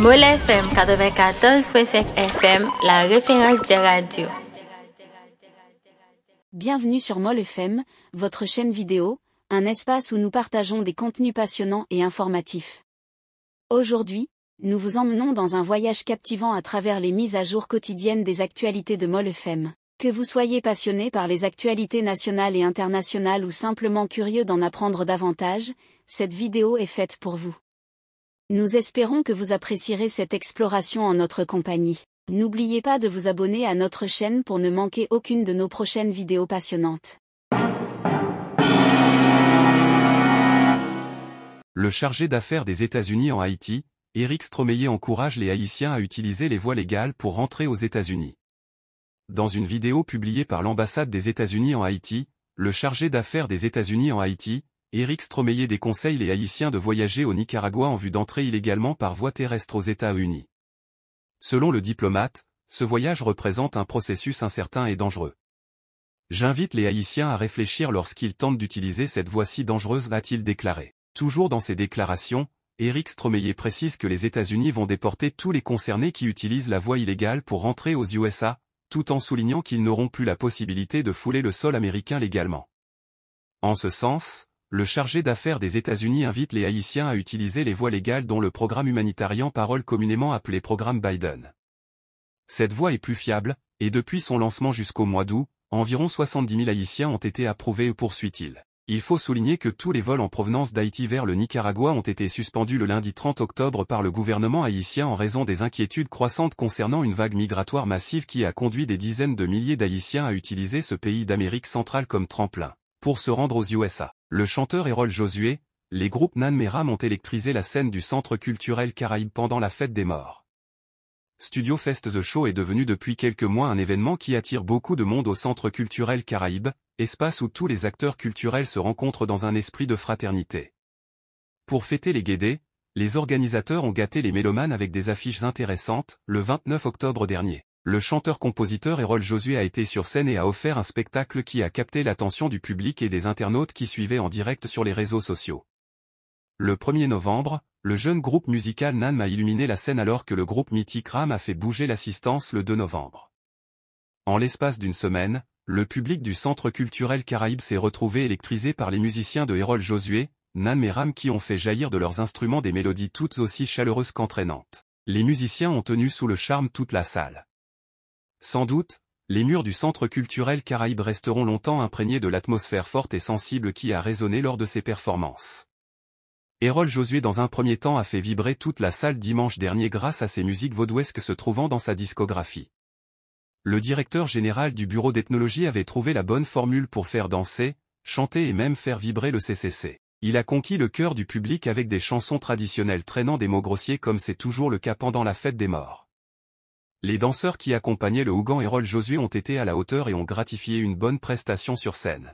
Mole FM FM, la référence de radio. Bienvenue sur Mole FM, votre chaîne vidéo, un espace où nous partageons des contenus passionnants et informatifs. Aujourd'hui, nous vous emmenons dans un voyage captivant à travers les mises à jour quotidiennes des actualités de Mole FM. Que vous soyez passionné par les actualités nationales et internationales ou simplement curieux d'en apprendre davantage, cette vidéo est faite pour vous. Nous espérons que vous apprécierez cette exploration en notre compagnie. N'oubliez pas de vous abonner à notre chaîne pour ne manquer aucune de nos prochaines vidéos passionnantes. Le chargé d'affaires des États-Unis en Haïti, Eric Stromeyer encourage les Haïtiens à utiliser les voies légales pour rentrer aux États-Unis. Dans une vidéo publiée par l'ambassade des États-Unis en Haïti, le chargé d'affaires des États-Unis en Haïti, Eric Stromeyer déconseille les Haïtiens de voyager au Nicaragua en vue d'entrer illégalement par voie terrestre aux États-Unis. Selon le diplomate, ce voyage représente un processus incertain et dangereux. J'invite les Haïtiens à réfléchir lorsqu'ils tentent d'utiliser cette voie si dangereuse, a-t-il déclaré. Toujours dans ses déclarations, Eric Stromeyer précise que les États-Unis vont déporter tous les concernés qui utilisent la voie illégale pour rentrer aux USA, tout en soulignant qu'ils n'auront plus la possibilité de fouler le sol américain légalement. En ce sens, le chargé d'affaires des États-Unis invite les Haïtiens à utiliser les voies légales dont le programme humanitarien parole communément appelé programme Biden. Cette voie est plus fiable, et depuis son lancement jusqu'au mois d'août, environ 70 000 Haïtiens ont été approuvés poursuit-il. Il faut souligner que tous les vols en provenance d'Haïti vers le Nicaragua ont été suspendus le lundi 30 octobre par le gouvernement haïtien en raison des inquiétudes croissantes concernant une vague migratoire massive qui a conduit des dizaines de milliers d'Haïtiens à utiliser ce pays d'Amérique centrale comme tremplin pour se rendre aux USA. Le chanteur Erol Josué, les groupes Nan Meram ont électrisé la scène du Centre culturel Caraïbe pendant la fête des morts. Studio Fest The Show est devenu depuis quelques mois un événement qui attire beaucoup de monde au Centre culturel Caraïbe, espace où tous les acteurs culturels se rencontrent dans un esprit de fraternité. Pour fêter les guédés, les organisateurs ont gâté les mélomanes avec des affiches intéressantes, le 29 octobre dernier. Le chanteur-compositeur Erol Josué a été sur scène et a offert un spectacle qui a capté l'attention du public et des internautes qui suivaient en direct sur les réseaux sociaux. Le 1er novembre, le jeune groupe musical Nam a illuminé la scène alors que le groupe mythique Ram a fait bouger l'assistance le 2 novembre. En l'espace d'une semaine, le public du Centre culturel Caraïbes s'est retrouvé électrisé par les musiciens de Erol Josué, Nam et Ram qui ont fait jaillir de leurs instruments des mélodies toutes aussi chaleureuses qu'entraînantes. Les musiciens ont tenu sous le charme toute la salle. Sans doute, les murs du Centre culturel Caraïbes resteront longtemps imprégnés de l'atmosphère forte et sensible qui a résonné lors de ses performances. Hérol Josué dans un premier temps a fait vibrer toute la salle dimanche dernier grâce à ses musiques vaudouesques se trouvant dans sa discographie. Le directeur général du bureau d'ethnologie avait trouvé la bonne formule pour faire danser, chanter et même faire vibrer le CCC. Il a conquis le cœur du public avec des chansons traditionnelles traînant des mots grossiers comme c'est toujours le cas pendant la fête des morts. Les danseurs qui accompagnaient le Hougan et Roll Josué ont été à la hauteur et ont gratifié une bonne prestation sur scène.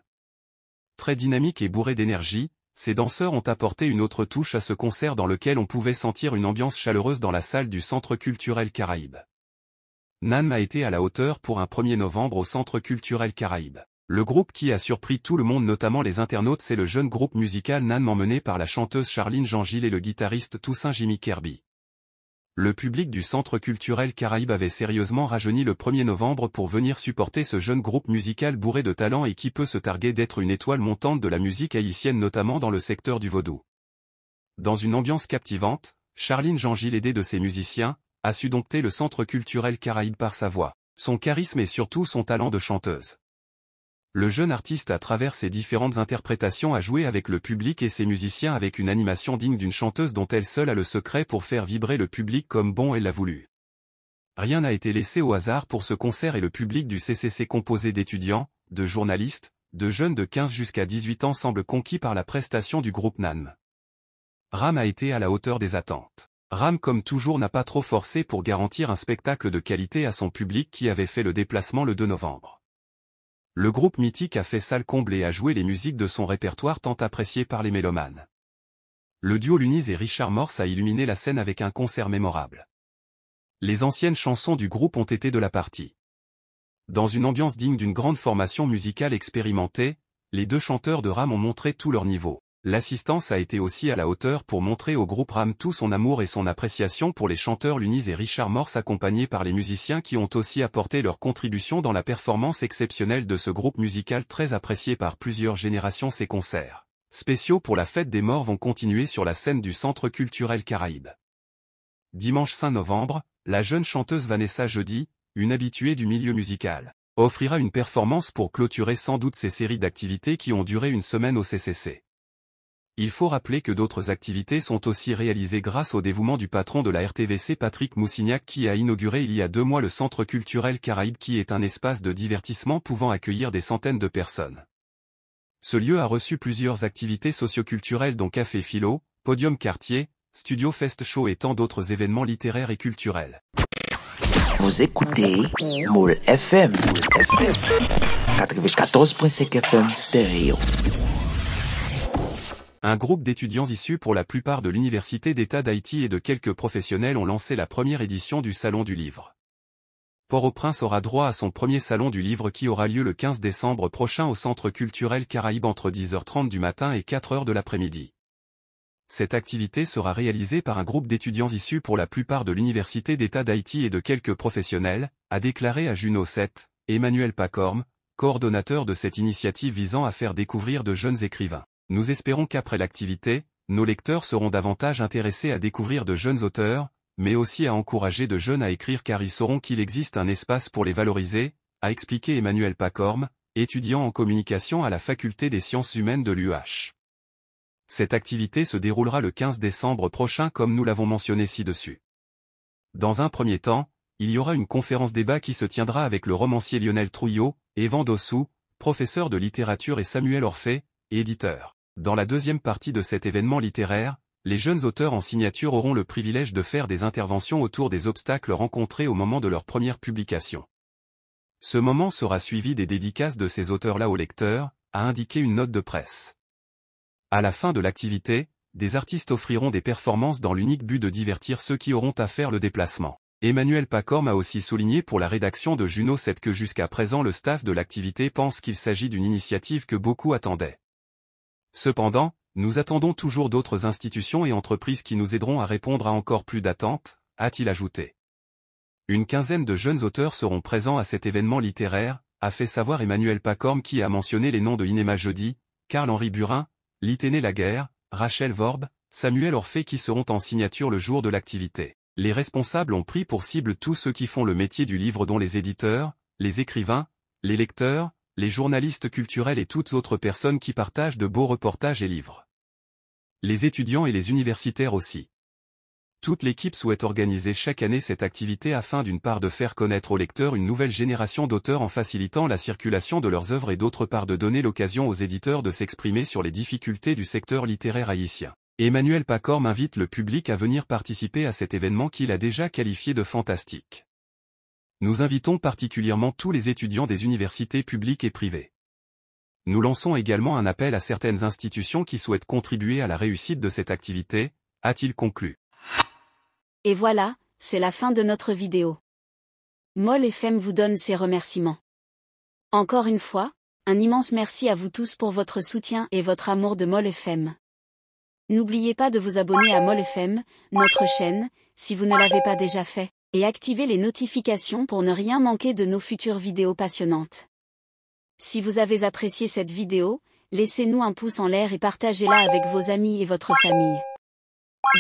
Très dynamique et bourré d'énergie, ces danseurs ont apporté une autre touche à ce concert dans lequel on pouvait sentir une ambiance chaleureuse dans la salle du Centre culturel Caraïbe. Nam a été à la hauteur pour un 1er novembre au Centre culturel Caraïbe. Le groupe qui a surpris tout le monde notamment les internautes c'est le jeune groupe musical Nam emmené par la chanteuse Charline Jean-Gilles et le guitariste Toussaint Jimmy Kirby le public du Centre culturel Caraïbe avait sérieusement rajeuni le 1er novembre pour venir supporter ce jeune groupe musical bourré de talent et qui peut se targuer d'être une étoile montante de la musique haïtienne notamment dans le secteur du vaudou. Dans une ambiance captivante, Charline Jean-Gilles aidée de ses musiciens, a su dompter le Centre culturel Caraïbe par sa voix, son charisme et surtout son talent de chanteuse. Le jeune artiste à travers ses différentes interprétations a joué avec le public et ses musiciens avec une animation digne d'une chanteuse dont elle seule a le secret pour faire vibrer le public comme bon elle l'a voulu. Rien n'a été laissé au hasard pour ce concert et le public du CCC composé d'étudiants, de journalistes, de jeunes de 15 jusqu'à 18 ans semble conquis par la prestation du groupe NAN. RAM a été à la hauteur des attentes. RAM comme toujours n'a pas trop forcé pour garantir un spectacle de qualité à son public qui avait fait le déplacement le 2 novembre le groupe mythique a fait salle comblée à jouer les musiques de son répertoire tant appréciées par les mélomanes. Le duo Luniz et Richard Morse a illuminé la scène avec un concert mémorable. Les anciennes chansons du groupe ont été de la partie. Dans une ambiance digne d'une grande formation musicale expérimentée, les deux chanteurs de rame ont montré tout leur niveau. L'assistance a été aussi à la hauteur pour montrer au groupe Ram tout son amour et son appréciation pour les chanteurs Lunis et Richard Morse accompagnés par les musiciens qui ont aussi apporté leur contribution dans la performance exceptionnelle de ce groupe musical très apprécié par plusieurs générations ses concerts. Spéciaux pour la fête des morts vont continuer sur la scène du Centre culturel Caraïbe. Dimanche 5 novembre, la jeune chanteuse Vanessa Jeudi, une habituée du milieu musical, offrira une performance pour clôturer sans doute ces séries d'activités qui ont duré une semaine au CCC. Il faut rappeler que d'autres activités sont aussi réalisées grâce au dévouement du patron de la RTVC Patrick Moussignac qui a inauguré il y a deux mois le Centre culturel Caraïbe qui est un espace de divertissement pouvant accueillir des centaines de personnes. Ce lieu a reçu plusieurs activités socioculturelles dont Café Philo, Podium Quartier, Studio Fest Show et tant d'autres événements littéraires et culturels. Vous écoutez Moule FM, un groupe d'étudiants issus pour la plupart de l'Université d'État d'Haïti et de quelques professionnels ont lancé la première édition du Salon du Livre. Port-au-Prince aura droit à son premier Salon du Livre qui aura lieu le 15 décembre prochain au Centre culturel Caraïbe entre 10h30 du matin et 4h de l'après-midi. Cette activité sera réalisée par un groupe d'étudiants issus pour la plupart de l'Université d'État d'Haïti et de quelques professionnels, a déclaré à Juno 7, Emmanuel Pacorme, coordonnateur de cette initiative visant à faire découvrir de jeunes écrivains. Nous espérons qu'après l'activité, nos lecteurs seront davantage intéressés à découvrir de jeunes auteurs, mais aussi à encourager de jeunes à écrire car ils sauront qu'il existe un espace pour les valoriser, a expliqué Emmanuel Pacorme, étudiant en communication à la Faculté des sciences humaines de l'UH. Cette activité se déroulera le 15 décembre prochain comme nous l'avons mentionné ci-dessus. Dans un premier temps, il y aura une conférence débat qui se tiendra avec le romancier Lionel Trouillot, Evan Dossou, professeur de littérature et Samuel Orphée, éditeur. Dans la deuxième partie de cet événement littéraire, les jeunes auteurs en signature auront le privilège de faire des interventions autour des obstacles rencontrés au moment de leur première publication. Ce moment sera suivi des dédicaces de ces auteurs-là aux lecteurs, a indiqué une note de presse. À la fin de l'activité, des artistes offriront des performances dans l'unique but de divertir ceux qui auront à faire le déplacement. Emmanuel Pacorm a aussi souligné pour la rédaction de Juno 7 que jusqu'à présent le staff de l'activité pense qu'il s'agit d'une initiative que beaucoup attendaient. Cependant, nous attendons toujours d'autres institutions et entreprises qui nous aideront à répondre à encore plus d'attentes, a-t-il ajouté. Une quinzaine de jeunes auteurs seront présents à cet événement littéraire, a fait savoir Emmanuel Pacorme qui a mentionné les noms de Inema Jeudi, karl henri Burin, Liténé Laguerre, Rachel Vorbe, Samuel Orphée qui seront en signature le jour de l'activité. Les responsables ont pris pour cible tous ceux qui font le métier du livre dont les éditeurs, les écrivains, les lecteurs, les journalistes culturels et toutes autres personnes qui partagent de beaux reportages et livres. Les étudiants et les universitaires aussi. Toute l'équipe souhaite organiser chaque année cette activité afin d'une part de faire connaître aux lecteurs une nouvelle génération d'auteurs en facilitant la circulation de leurs œuvres et d'autre part de donner l'occasion aux éditeurs de s'exprimer sur les difficultés du secteur littéraire haïtien. Emmanuel Pacorme invite le public à venir participer à cet événement qu'il a déjà qualifié de fantastique. Nous invitons particulièrement tous les étudiants des universités publiques et privées. Nous lançons également un appel à certaines institutions qui souhaitent contribuer à la réussite de cette activité, a-t-il conclu. Et voilà, c'est la fin de notre vidéo. Moll FM vous donne ses remerciements. Encore une fois, un immense merci à vous tous pour votre soutien et votre amour de Moll FM. N'oubliez pas de vous abonner à Moll FM, notre chaîne, si vous ne l'avez pas déjà fait et activez les notifications pour ne rien manquer de nos futures vidéos passionnantes. Si vous avez apprécié cette vidéo, laissez-nous un pouce en l'air et partagez-la avec vos amis et votre famille.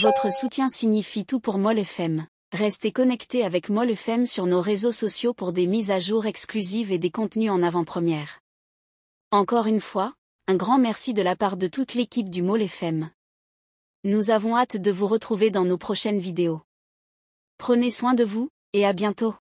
Votre soutien signifie tout pour Moll FM. Restez connectés avec Moll FM sur nos réseaux sociaux pour des mises à jour exclusives et des contenus en avant-première. Encore une fois, un grand merci de la part de toute l'équipe du Moll Nous avons hâte de vous retrouver dans nos prochaines vidéos. Prenez soin de vous, et à bientôt.